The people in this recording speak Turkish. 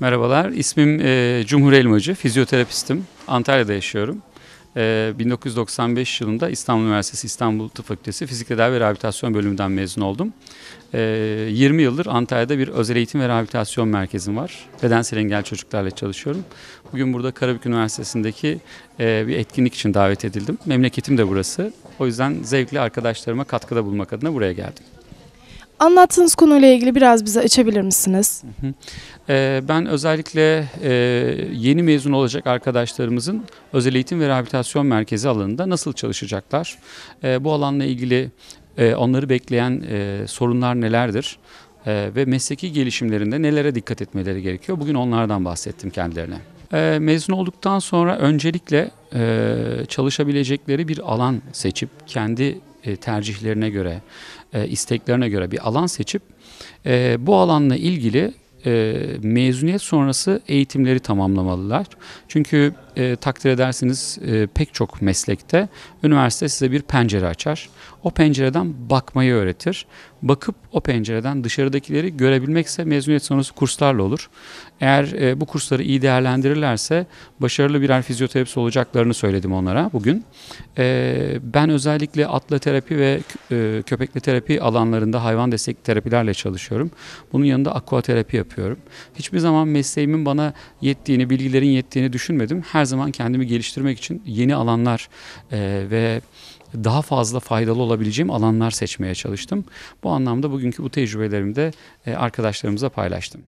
Merhabalar, ismim e, Cumhur Elmacı, fizyoterapistim. Antalya'da yaşıyorum. E, 1995 yılında İstanbul Üniversitesi İstanbul Tıp Fakültesi Fizik Tedavi ve Rehabilitasyon bölümünden mezun oldum. E, 20 yıldır Antalya'da bir özel eğitim ve rehabilitasyon merkezim var. Bedensel engel çocuklarla çalışıyorum. Bugün burada Karabük Üniversitesi'ndeki e, bir etkinlik için davet edildim. Memleketim de burası. O yüzden zevkli arkadaşlarıma katkıda bulmak adına buraya geldim. Anlattığınız konuyla ilgili biraz bize açabilir misiniz? Hı hı. Ee, ben özellikle e, yeni mezun olacak arkadaşlarımızın özel eğitim ve rehabilitasyon merkezi alanında nasıl çalışacaklar? E, bu alanla ilgili e, onları bekleyen e, sorunlar nelerdir? E, ve mesleki gelişimlerinde nelere dikkat etmeleri gerekiyor? Bugün onlardan bahsettim kendilerine. E, mezun olduktan sonra öncelikle e, çalışabilecekleri bir alan seçip kendi e, tercihlerine göre, e, isteklerine göre bir alan seçip e, bu alanla ilgili e, mezuniyet sonrası eğitimleri tamamlamalılar. Çünkü e, takdir edersiniz e, pek çok meslekte üniversite size bir pencere açar. O pencereden bakmayı öğretir. Bakıp o pencereden dışarıdakileri görebilmekse mezuniyet sonrası kurslarla olur. Eğer e, bu kursları iyi değerlendirirlerse başarılı birer fizyoterapist olacaklarını söyledim onlara bugün. E, ben özellikle atla terapi ve e, köpekle terapi alanlarında hayvan destekli terapilerle çalışıyorum. Bunun yanında akvaterapi yapıyorum yapıyorum. Hiçbir zaman mesleğimin bana yettiğini, bilgilerin yettiğini düşünmedim. Her zaman kendimi geliştirmek için yeni alanlar e, ve daha fazla faydalı olabileceğim alanlar seçmeye çalıştım. Bu anlamda bugünkü bu tecrübelerimi de e, arkadaşlarımıza paylaştım.